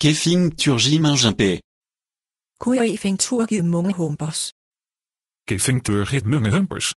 Mung mungenpé Kiffing mungenhumpers Mung mungenhumpers